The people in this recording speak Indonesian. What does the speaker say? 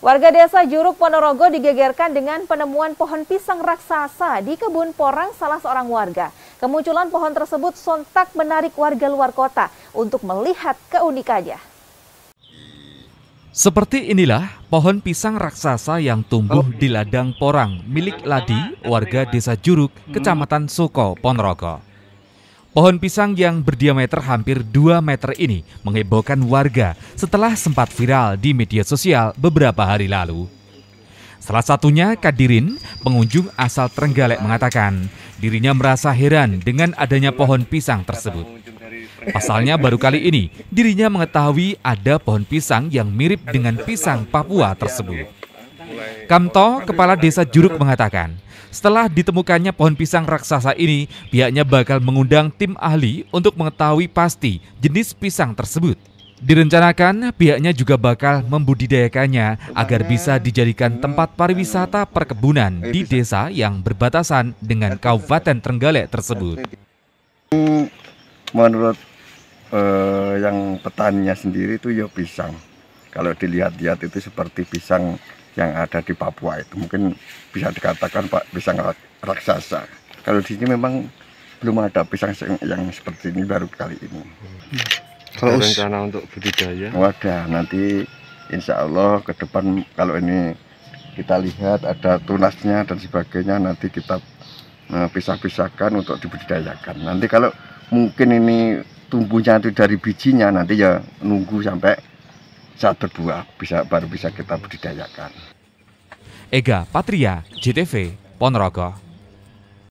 Warga desa Juruk Ponorogo digegerkan dengan penemuan pohon pisang raksasa di kebun porang salah seorang warga. Kemunculan pohon tersebut sontak menarik warga luar kota untuk melihat keunikannya. Seperti inilah pohon pisang raksasa yang tumbuh di ladang porang milik Ladi, warga desa Juruk, kecamatan Sukoh Ponorogo. Pohon pisang yang berdiameter hampir 2 meter ini menghebohkan warga setelah sempat viral di media sosial beberapa hari lalu. Salah satunya Kadirin, pengunjung asal Trenggalek mengatakan dirinya merasa heran dengan adanya pohon pisang tersebut. Pasalnya baru kali ini dirinya mengetahui ada pohon pisang yang mirip dengan pisang Papua tersebut. Kamto, kepala desa Juruk mengatakan, setelah ditemukannya pohon pisang raksasa ini, pihaknya bakal mengundang tim ahli untuk mengetahui pasti jenis pisang tersebut. Direncanakan pihaknya juga bakal membudidayakannya agar bisa dijadikan tempat pariwisata perkebunan di desa yang berbatasan dengan Kabupaten Trenggalek tersebut. Menurut eh, yang petaninya sendiri itu ya pisang kalau dilihat-lihat itu seperti pisang yang ada di Papua itu mungkin bisa dikatakan Pak pisang raksasa kalau di sini memang belum ada pisang yang seperti ini baru kali ini kalau hmm. rencana untuk budidaya wadah oh, nanti Insya Allah ke depan kalau ini kita lihat ada tunasnya dan sebagainya nanti kita eh, pisah-pisahkan untuk dibudidayakan nanti kalau mungkin ini tumbuhnya itu dari bijinya nanti ya nunggu sampai saat berbuah bisa baru bisa kita budidayakan. Ega Patria, JTV, Ponorogo.